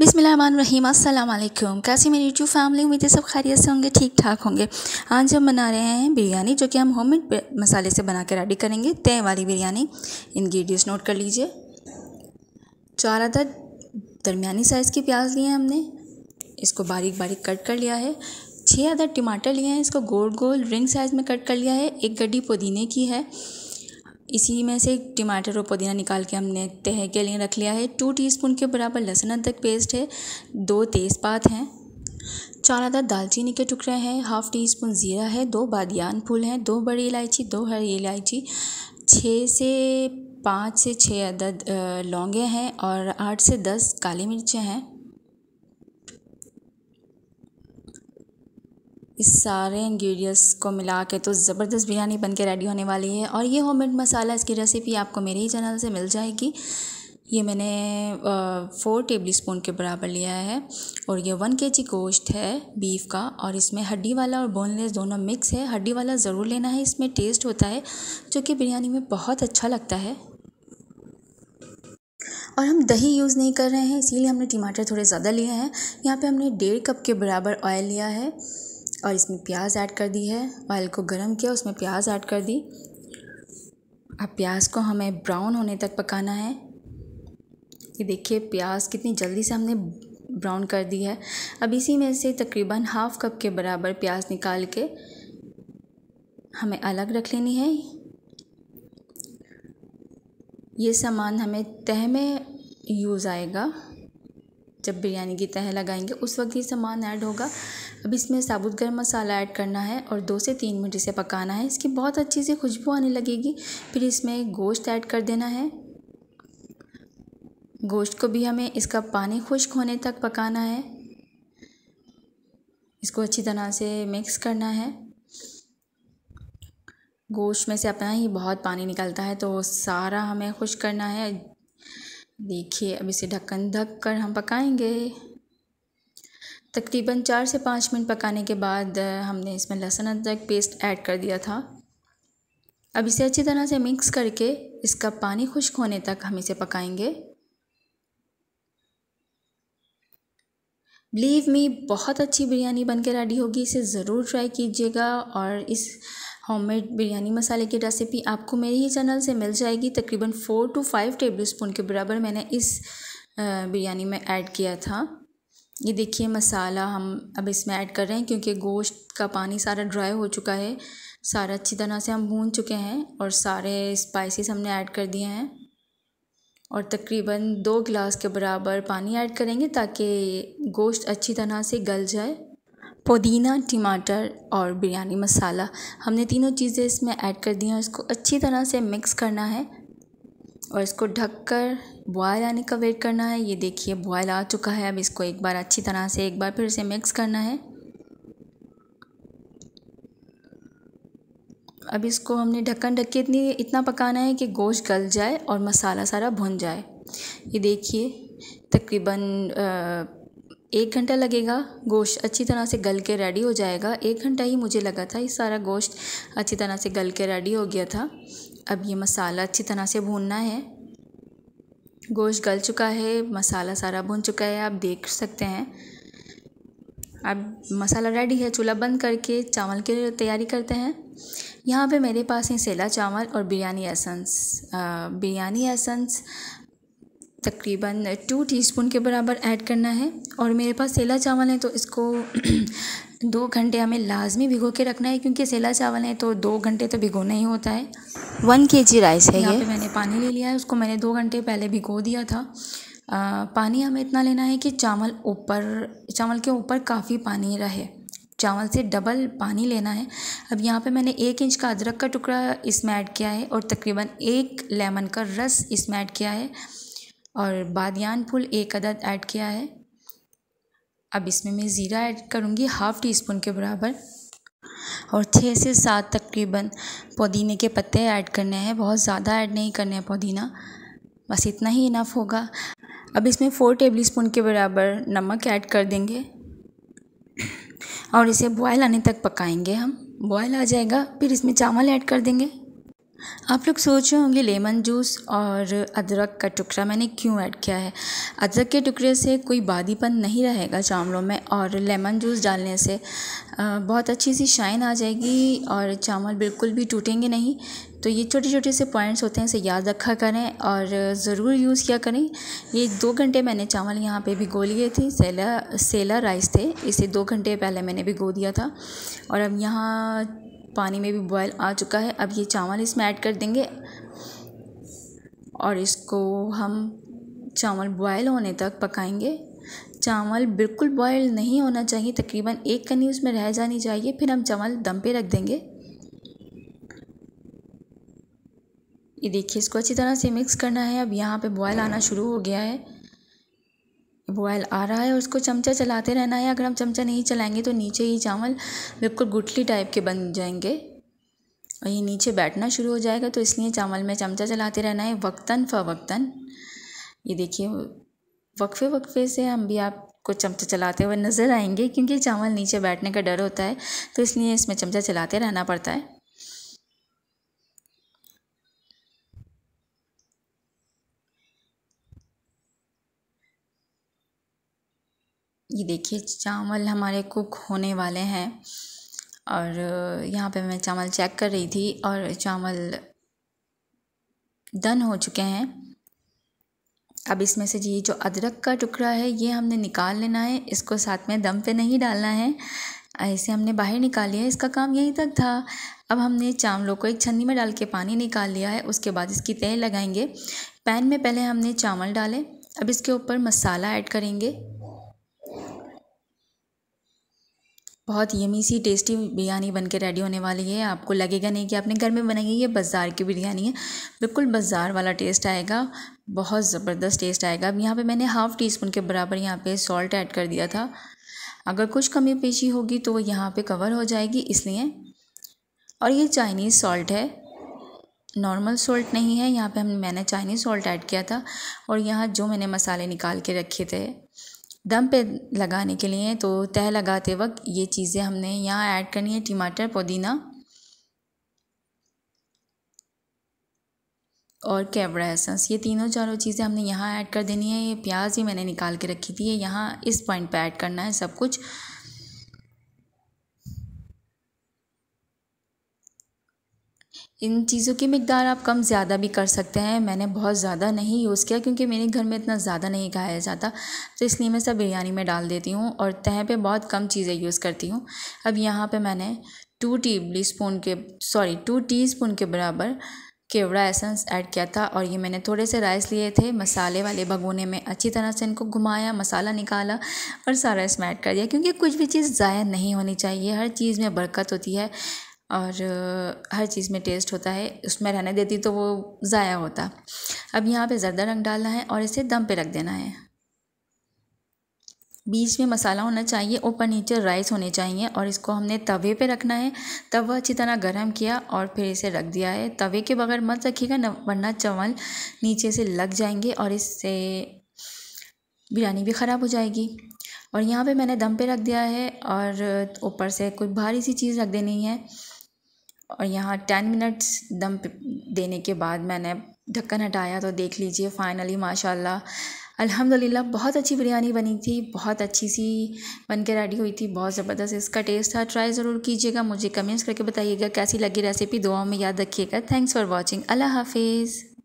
बिसमीम अल्लाम कैसी मेरी यूट्यूब फैमिली उम्मीद है सब खैरियत से होंगे ठीक ठाक होंगे आज हम बना रहे हैं बिरयानी जो कि हम मेड मसाले से बना के रेडी करेंगे तय वाली बिरयानी इन्ग्रीडियंट्स नोट कर लीजिए चार अदद दरमिया साइज़ की प्याज लिए हैं हमने इसको बारीक बारीक कट कर लिया है छः अदद टमाटर लिए हैं इसको गोल गोल रिंग साइज़ में कट कर लिया है एक गड्ढी पुदीने की है इसी में से टमाटर और पुदीना निकाल के हमने तह के लिए रख लिया है टू टीस्पून के बराबर लहसुन अदरक पेस्ट है दो तेज़पात हैं चार आदा दालचीनी के टुकड़े हैं हाफ़ टी स्पून ज़ीरा है दो बादियान फूल हैं दो बड़ी इलायची दो हरी इलायची छः से पाँच से छः अदद लौंगे हैं और आठ से दस काली मिर्चें हैं इस सारे इंग्रेडिएंट्स को मिला के तो ज़बरदस्त बिरयानी बनके रेडी होने वाली है और ये होममेड मसाला इसकी रेसिपी आपको मेरे ही चैनल से मिल जाएगी ये मैंने फ़ोर टेबल स्पून के बराबर लिया है और ये वन के जी गोश्त है बीफ का और इसमें हड्डी वाला और बोनलेस दोनों मिक्स है हड्डी वाला ज़रूर लेना है इसमें टेस्ट होता है जो कि बिरयानी में बहुत अच्छा लगता है और हम दही यूज़ नहीं कर रहे हैं इसीलिए हमने टमाटर थोड़े ज़्यादा लिए हैं यहाँ पे हमने डेढ़ कप के बराबर ऑयल लिया है और इसमें प्याज ऐड कर दी है ऑयल को गर्म किया उसमें प्याज ऐड कर दी अब प्याज को हमें ब्राउन होने तक पकाना है ये देखिए प्याज कितनी जल्दी से हमने ब्राउन कर दी है अब इसी में से तकरीबन हाफ़ कप के बराबर प्याज निकाल के हमें अलग रख लेनी है ये सामान हमें तह में यूज़ आएगा जब बिरयानी की तह लगाएंगे उस वक्त ये सामान ऐड होगा अब इसमें साबुत गर्म मसाला ऐड करना है और दो से तीन मिनट इसे पकाना है इसकी बहुत अच्छी सी खुशबू आने लगेगी फिर इसमें गोश्त ऐड कर देना है गोश्त को भी हमें इसका पानी खुश्क होने तक पकाना है इसको अच्छी तरह से मिक्स करना है गोश्त में से अपना ही बहुत पानी निकलता है तो सारा हमें खुश करना है देखिए अब इसे ढक्कन ढक कर हम पकाएंगे तकरीबन चार से पाँच मिनट पकाने के बाद हमने इसमें लहसुन अदरक पेस्ट ऐड कर दिया था अब इसे अच्छी तरह से मिक्स करके इसका पानी खुश्क होने तक हम इसे पकाएंगे बिलीव मी बहुत अच्छी बिरयानी बन के रेडी होगी इसे ज़रूर ट्राई कीजिएगा और इस होममेड बिरयानी मसाले की रेसिपी आपको मेरे ही चैनल से मिल जाएगी तकरीबन four to five tablespoon के बराबर मैंने इस बिरयानी में ऐड किया था ये देखिए मसाला हम अब इसमें ऐड कर रहे हैं क्योंकि गोश्त का पानी सारा ड्राई हो चुका है सारा अच्छी तरह से हम भून चुके हैं और सारे स्पाइसेस हमने ऐड कर दिए हैं और तकरीबन दो गिलास के बराबर पानी ऐड करेंगे ताकि गोश्त अच्छी तरह से गल जाए पुदीना टमाटर और बिरयानी मसाला हमने तीनों चीज़ें इसमें ऐड कर दी हैं इसको अच्छी तरह से मिक्स करना है और इसको ढक कर बॉयल आने का वेट करना है ये देखिए बॉयल आ चुका है अब इसको एक बार अच्छी तरह से एक बार फिर से मिक्स करना है अब इसको हमने ढक्कन ढक के इतनी इतना पकाना है कि गोश्त गल जाए और मसाला सारा भुन जाए ये देखिए तकरीबन एक घंटा लगेगा गोश्त अच्छी तरह से गल के रेडी हो जाएगा एक घंटा ही मुझे लगा था ये सारा गोश्त अच्छी तरह से गल के रेडी हो गया था अब ये मसाला अच्छी तरह से भूनना है गोश्त गल चुका है मसाला सारा भून चुका है आप देख सकते हैं अब मसाला रेडी है चूल्हा बंद करके चावल के लिए तैयारी करते हैं यहाँ पे मेरे पास हैं सेला चावल और बिरयानी एसेंस बिरयानी एसेंस तकरीबन टू टीस्पून के बराबर ऐड करना है और मेरे पास सेला चावल है तो इसको दो घंटे हमें लाजमी भिगो के रखना है क्योंकि सेला चावल है तो दो घंटे तो भिगोना ही होता है वन के जी राइस है यहाँ पे मैंने पानी ले लिया है उसको मैंने दो घंटे पहले भिगो दिया था आ, पानी हमें इतना लेना है कि चावल ऊपर चावल के ऊपर काफ़ी पानी रहे चावल से डबल पानी लेना है अब यहाँ पे मैंने एक इंच का अदरक का टुकड़ा इसमें ऐड किया है और तकरीबन एक लेमन का रस इसमें ऐड किया है और बादियान फूल एक अदद ऐड किया है अब इसमें मैं ज़ीरा ऐड करूँगी हाफ़ टी स्पून के बराबर और छः से सात तकरीबन पुदीने के पत्ते ऐड करने हैं बहुत ज़्यादा ऐड नहीं करने हैं पुदीना बस इतना ही इनफ होगा अब इसमें फ़ोर टेबल स्पून के बराबर नमक ऐड कर देंगे और इसे बॉयल आने तक पकाएंगे हम बॉयल आ जाएगा फिर इसमें चावल ऐड कर देंगे आप लोग सोच रहे होंगे लेमन जूस और अदरक का टुकड़ा मैंने क्यों ऐड किया है अदरक के टुकड़े से कोई बादीपन नहीं रहेगा चावलों में और लेमन जूस डालने से बहुत अच्छी सी शाइन आ जाएगी और चावल बिल्कुल भी टूटेंगे नहीं तो ये छोटे छोटे से पॉइंट्स होते हैं इसे याद रखा करें और ज़रूर यूज़ किया करें ये दो घंटे मैंने चावल यहाँ पे भिगो लिए थे सेला सेला राइस थे इसे दो घंटे पहले मैंने भिगो दिया था और अब यहाँ पानी में भी बॉयल आ चुका है अब ये चावल इसमें ऐड कर देंगे और इसको हम चावल बॉयल होने तक पकाएंगे चावल बिल्कुल बॉयल नहीं होना चाहिए तकरीबन एक कनी उसमें रह जानी चाहिए फिर हम चावल दम पे रख देंगे ये देखिए इसको अच्छी तरह से मिक्स करना है अब यहाँ पे बॉयल आना शुरू हो गया है बॉयल आ रहा है उसको चमचा चलाते रहना है अगर हम चमचा नहीं चलाएंगे तो नीचे ही चावल बिल्कुल गुठली टाइप के बन जाएंगे और ये नीचे बैठना शुरू हो जाएगा तो इसलिए चावल में चमचा चलाते रहना है वक्तन फ़वक्तन ये देखिए वक्फे वक्फे से हम भी आपको चमचा चलाते हुए नज़र आएंगे क्योंकि चावल नीचे बैठने का डर होता है तो इसलिए इसमें चमचा चलाते रहना पड़ता है ये देखिए चावल हमारे कुक होने वाले हैं और यहाँ पे मैं चावल चेक कर रही थी और चावल डन हो चुके हैं अब इसमें से ये जो अदरक का टुकड़ा है ये हमने निकाल लेना है इसको साथ में दम पे नहीं डालना है ऐसे हमने बाहर निकाल लिया इसका काम यहीं तक था अब हमने चावलों को एक छन्नी में डाल के पानी निकाल लिया है उसके बाद इसकी तेल लगाएंगे पैन में पहले हमने चावल डाले अब इसके ऊपर मसाला ऐड करेंगे बहुत यमी सी टेस्टी बिरयानी बन के रेडी होने वाली है आपको लगेगा नहीं कि आपने घर में बनाई है ये बाज़ार की बिरयानी है बिल्कुल बाज़ार वाला टेस्ट आएगा बहुत ज़बरदस्त टेस्ट आएगा अब यहाँ पे मैंने हाफ़ टी स्पून के बराबर यहाँ पे सॉल्ट ऐड कर दिया था अगर कुछ कमी पेशी होगी तो वो यहाँ पर कवर हो जाएगी इसलिए और ये चाइनीज़ सॉल्ट है नॉर्मल सॉल्ट नहीं है यहाँ पर हम मैंने चाइनीज़ सॉल्ट ऐड किया था और यहाँ जो मैंने मसाले निकाल के रखे थे दम पे लगाने के लिए तो तह लगाते वक्त ये चीज़ें हमने यहाँ ऐड करनी है टमाटर पुदीना और कैबड़ा एसेंस ये तीनों चारों चीज़ें हमने यहाँ ऐड कर देनी है ये प्याज ही मैंने निकाल के रखी थी ये यहाँ इस पॉइंट पे ऐड करना है सब कुछ इन चीज़ों की मकदार आप कम ज़्यादा भी कर सकते हैं मैंने बहुत ज़्यादा नहीं यूज़ किया क्योंकि मेरे घर में इतना ज़्यादा नहीं खाया जाता तो इसलिए मैं सब बिरयानी में डाल देती हूँ और तह पे बहुत कम चीज़ें यूज़ करती हूँ अब यहाँ पे मैंने टू टेबल स्पून के सॉरी टू स्पून के बराबर केवड़ा एसेंस ऐड किया था और ये मैंने थोड़े से राइस लिए थे मसाले वाले भगोने में अच्छी तरह से इनको घुमाया मसाला निकाला और सारा इसमें ऐड कर दिया क्योंकि कुछ भी चीज़ ज़ाया नहीं होनी चाहिए हर चीज़ में बरकत होती है और हर चीज़ में टेस्ट होता है उसमें रहने देती तो वो ज़ाया होता अब यहाँ पे ज़रदा रंग डालना है और इसे दम पे रख देना है बीच में मसाला होना चाहिए ऊपर नीचे राइस होने चाहिए और इसको हमने तवे पे रखना है तवा अच्छी तरह गर्म किया और फिर इसे रख दिया है तवे के बगैर मत रखिएगा वरना चावल नीचे से लग जाएंगे और इससे बिरयानी भी ख़राब हो जाएगी और यहाँ पे मैंने दम पे रख दिया है और ऊपर से कोई भारी सी चीज़ रख देनी है और यहाँ टेन मिनट्स दम देने के बाद मैंने ढक्कन हटाया तो देख लीजिए फ़ाइनली माशाल्लाह अल्हम्दुलिल्लाह बहुत अच्छी बिरयानी बनी थी बहुत अच्छी सी बन के रेडी हुई थी बहुत ज़बरदस्त इसका टेस्ट था ट्राई ज़रूर कीजिएगा मुझे कमेंट्स करके बताइएगा कैसी लगी रेसिपी दुआओं में याद रखिएगा थैंक्स फॉर वॉचिंग अल्लाह हाफिज़